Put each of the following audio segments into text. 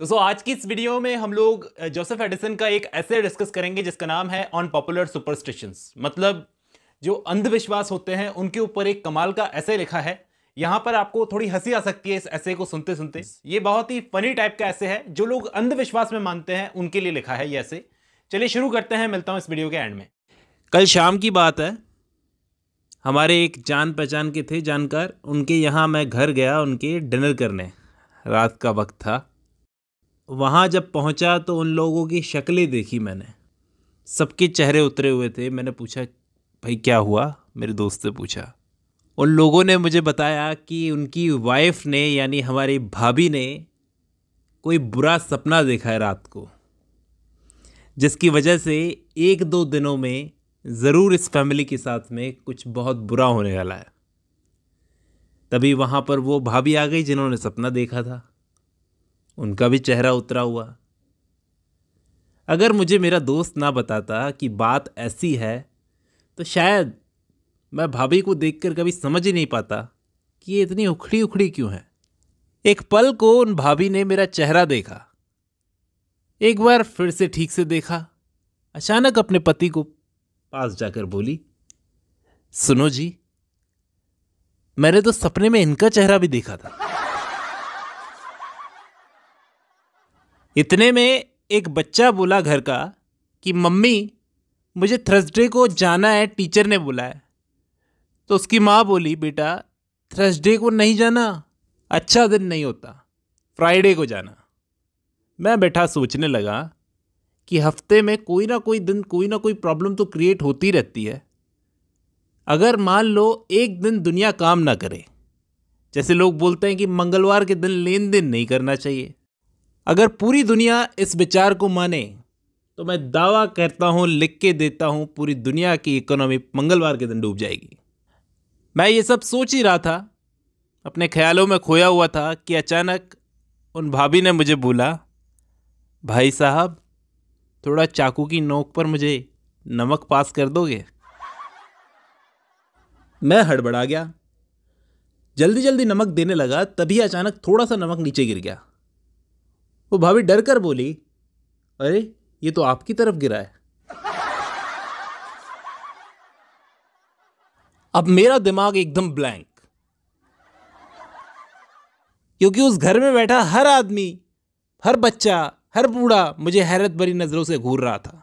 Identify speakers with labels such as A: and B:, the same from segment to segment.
A: दोस्तों आज की इस वीडियो में हम लोग जोसेफ एडिसन का एक ऐसे डिस्कस करेंगे जिसका नाम है ऑन पॉपुलर सुपरस्टिशंस मतलब जो अंधविश्वास होते हैं उनके ऊपर एक कमाल का ऐसे लिखा है यहाँ पर आपको थोड़ी हंसी आ सकती है इस ऐसे को सुनते सुनते ये बहुत ही फनी टाइप का ऐसे है जो लोग अंधविश्वास में मानते हैं उनके लिए लिखा है ये ऐसे चलिए शुरू करते हैं मिलता हूँ इस वीडियो के एंड में कल शाम की बात है हमारे एक जान पहचान के थे जानकार उनके यहाँ मैं घर गया उनके डिनर करने रात का वक्त था वहाँ जब पहुँचा तो उन लोगों की शक्लें देखी मैंने सबके चेहरे उतरे हुए थे मैंने पूछा भाई क्या हुआ मेरे दोस्त से पूछा उन लोगों ने मुझे बताया कि उनकी वाइफ ने यानी हमारी भाभी ने कोई बुरा सपना देखा है रात को जिसकी वजह से एक दो दिनों में ज़रूर इस फैमिली के साथ में कुछ बहुत बुरा होने वाला है तभी वहाँ पर वो भाभी आ गई जिन्होंने सपना देखा था उनका भी चेहरा उतरा हुआ अगर मुझे मेरा दोस्त ना बताता कि बात ऐसी है तो शायद मैं भाभी को देखकर कभी समझ ही नहीं पाता कि ये इतनी उखड़ी उखड़ी क्यों है एक पल को उन भाभी ने मेरा चेहरा देखा एक बार फिर से ठीक से देखा अचानक अपने पति को पास जाकर बोली सुनो जी मैंने तो सपने में इनका चेहरा भी देखा था इतने में एक बच्चा बोला घर का कि मम्मी मुझे थर्सडे को जाना है टीचर ने बोला है तो उसकी माँ बोली बेटा थर्सडे को नहीं जाना अच्छा दिन नहीं होता फ्राइडे को जाना मैं बैठा सोचने लगा कि हफ्ते में कोई ना कोई दिन कोई ना कोई प्रॉब्लम तो क्रिएट होती रहती है अगर मान लो एक दिन दुनिया काम ना करे जैसे लोग बोलते हैं कि मंगलवार के दिन लेन देन नहीं करना चाहिए अगर पूरी दुनिया इस विचार को माने तो मैं दावा करता हूँ लिख के देता हूँ पूरी दुनिया की इकोनॉमी मंगलवार के दिन डूब जाएगी मैं ये सब सोच ही रहा था अपने ख्यालों में खोया हुआ था कि अचानक उन भाभी ने मुझे बोला भाई साहब थोड़ा चाकू की नोक पर मुझे नमक पास कर दोगे मैं हड़बड़ा गया जल्दी जल्दी नमक देने लगा तभी अचानक थोड़ा सा नमक नीचे गिर गया तो भाभी डर कर बोली अरे ये तो आपकी तरफ गिरा है अब मेरा दिमाग एकदम ब्लैंक क्योंकि उस घर में बैठा हर आदमी हर बच्चा हर बूढ़ा मुझे हैरत भरी नज़रों से घूर रहा था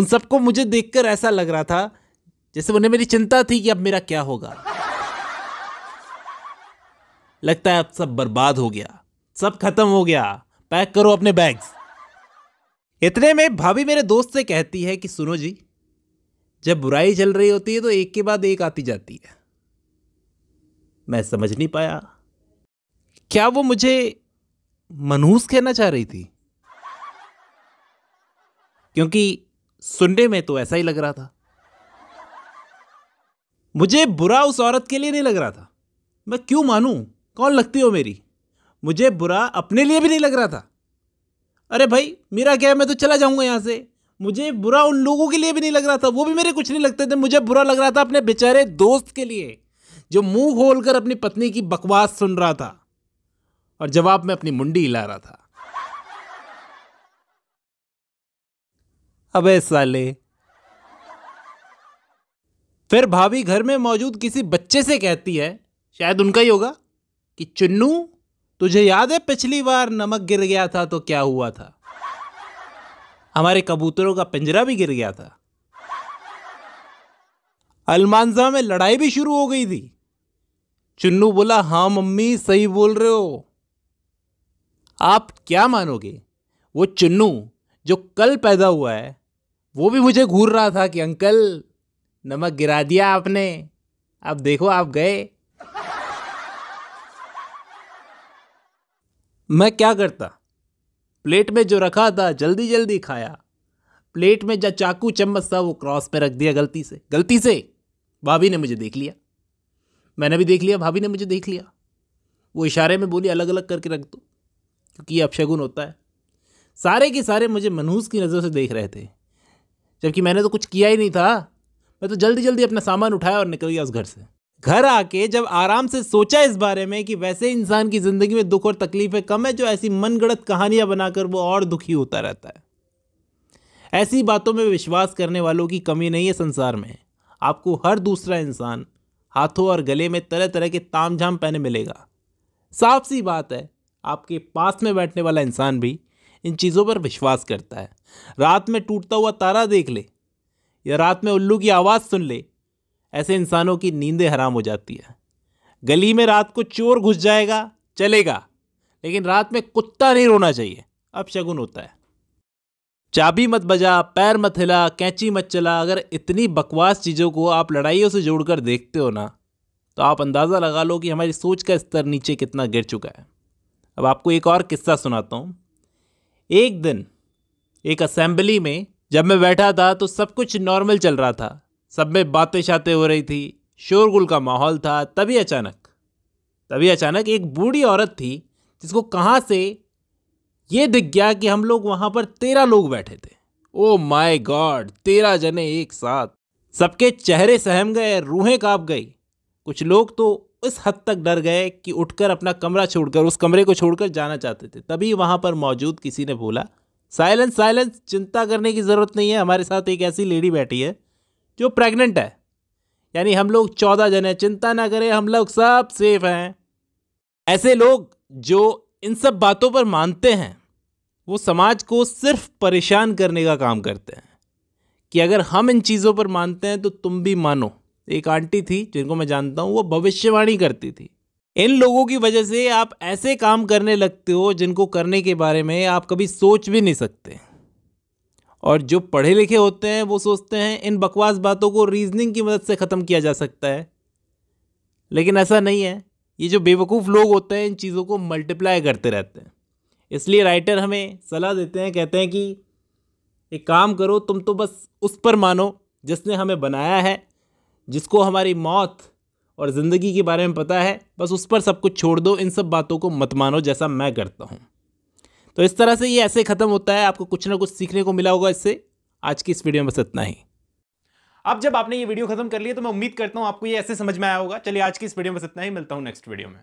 A: उन सबको मुझे देखकर ऐसा लग रहा था जैसे उन्हें मेरी चिंता थी कि अब मेरा क्या होगा लगता है अब सब बर्बाद हो गया सब खत्म हो गया पैक करो अपने बैग्स इतने में भाभी मेरे दोस्त से कहती है कि सुनो जी जब बुराई चल रही होती है तो एक के बाद एक आती जाती है मैं समझ नहीं पाया क्या वो मुझे मनहूस कहना चाह रही थी क्योंकि सुनने में तो ऐसा ही लग रहा था मुझे बुरा उस औरत के लिए नहीं लग रहा था मैं क्यों मानूं कौन लगती हो मेरी मुझे बुरा अपने लिए भी नहीं लग रहा था अरे भाई मेरा क्या है मैं तो चला जाऊंगा यहाँ से मुझे बुरा उन लोगों के लिए भी नहीं लग रहा था वो भी मेरे कुछ नहीं लगते थे मुझे बुरा लग रहा था अपने बेचारे दोस्त के लिए जो मुंह खोलकर अपनी पत्नी की बकवास सुन रहा था और जवाब में अपनी मुंडी हिला रहा था अबे साले फिर भाभी घर में मौजूद किसी बच्चे से कहती है शायद उनका ही होगा कि चुन्नू तुझे याद है पिछली बार नमक गिर गया था तो क्या हुआ था हमारे कबूतरों का पिंजरा भी गिर गया था अलमानजा में लड़ाई भी शुरू हो गई थी चुन्नू बोला हा मम्मी सही बोल रहे हो आप क्या मानोगे वो चुन्नू जो कल पैदा हुआ है वो भी मुझे घूर रहा था कि अंकल नमक गिरा दिया आपने अब देखो आप गए मैं क्या करता प्लेट में जो रखा था जल्दी जल्दी खाया प्लेट में जब चाकू चम्मच था वो क्रॉस पे रख दिया गलती से गलती से भाभी ने मुझे देख लिया मैंने भी देख लिया भाभी ने मुझे देख लिया वो इशारे में बोली अलग अलग करके रख दो क्योंकि ये अपशगुन होता है सारे के सारे मुझे मनहूस की नज़र से देख रहे थे जबकि मैंने तो कुछ किया ही नहीं था मैं तो जल्दी जल्दी अपना सामान उठाया और निकल गया उस घर से घर आके जब आराम से सोचा इस बारे में कि वैसे इंसान की ज़िंदगी में दुख और तकलीफें कम है जो ऐसी मनगढ़ंत कहानियां बनाकर वो और दुखी होता रहता है ऐसी बातों में विश्वास करने वालों की कमी नहीं है संसार में आपको हर दूसरा इंसान हाथों और गले में तरह तरह के ताम झाम पहने मिलेगा साफ सी बात है आपके पास में बैठने वाला इंसान भी इन चीज़ों पर विश्वास करता है रात में टूटता हुआ तारा देख ले या रात में उल्लू की आवाज़ सुन ले ऐसे इंसानों की नींदें हराम हो जाती है गली में रात को चोर घुस जाएगा चलेगा लेकिन रात में कुत्ता नहीं रोना चाहिए अब शगुन होता है चाबी मत बजा पैर मत हिला कैंची मत चला अगर इतनी बकवास चीज़ों को आप लड़ाइयों से जोड़कर देखते हो ना तो आप अंदाज़ा लगा लो कि हमारी सोच का स्तर नीचे कितना गिर चुका है अब आपको एक और किस्सा सुनाता हूँ एक दिन एक असेंबली में जब मैं बैठा था तो सब कुछ नॉर्मल चल रहा था सब में बातें शातें हो रही थी शोरगुल का माहौल था तभी अचानक तभी अचानक एक बूढ़ी औरत थी जिसको कहाँ से ये दिख गया कि हम लोग वहाँ पर तेरह लोग बैठे थे ओ माय गॉड तेरह जने एक साथ सबके चेहरे सहम गए रूहें काँप गई कुछ लोग तो इस हद तक डर गए कि उठकर अपना कमरा छोड़कर उस कमरे को छोड़कर जाना चाहते थे तभी वहाँ पर मौजूद किसी ने बोला साइलेंस साइलेंस चिंता करने की ज़रूरत नहीं है हमारे साथ एक ऐसी लेडी बैठी है जो प्रेग्नेंट है यानी हम लोग चौदह जने चिंता ना करें हम लोग सब सेफ हैं ऐसे लोग जो इन सब बातों पर मानते हैं वो समाज को सिर्फ परेशान करने का काम करते हैं कि अगर हम इन चीज़ों पर मानते हैं तो तुम भी मानो एक आंटी थी जिनको मैं जानता हूँ वो भविष्यवाणी करती थी इन लोगों की वजह से आप ऐसे काम करने लगते हो जिनको करने के बारे में आप कभी सोच भी नहीं सकते और जो पढ़े लिखे होते हैं वो सोचते हैं इन बकवास बातों को रीजनिंग की मदद से ख़त्म किया जा सकता है लेकिन ऐसा नहीं है ये जो बेवकूफ़ लोग होते हैं इन चीज़ों को मल्टीप्लाई करते रहते हैं इसलिए राइटर हमें सलाह देते हैं कहते हैं कि एक काम करो तुम तो बस उस पर मानो जिसने हमें बनाया है जिसको हमारी मौत और ज़िंदगी के बारे में पता है बस उस पर सब कुछ छोड़ दो इन सब बातों को मत मानो जैसा मैं करता हूँ तो इस तरह से ये ऐसे ख़त्म होता है आपको कुछ ना कुछ सीखने को मिला होगा इससे आज की इस वीडियो में बस इतना ही अब जब आपने ये वीडियो खत्म कर लिया तो मैं उम्मीद करता हूँ आपको ये ऐसे समझ में आया होगा चलिए आज की इस वीडियो में बस इतना ही मिलता हूँ नेक्स्ट वीडियो में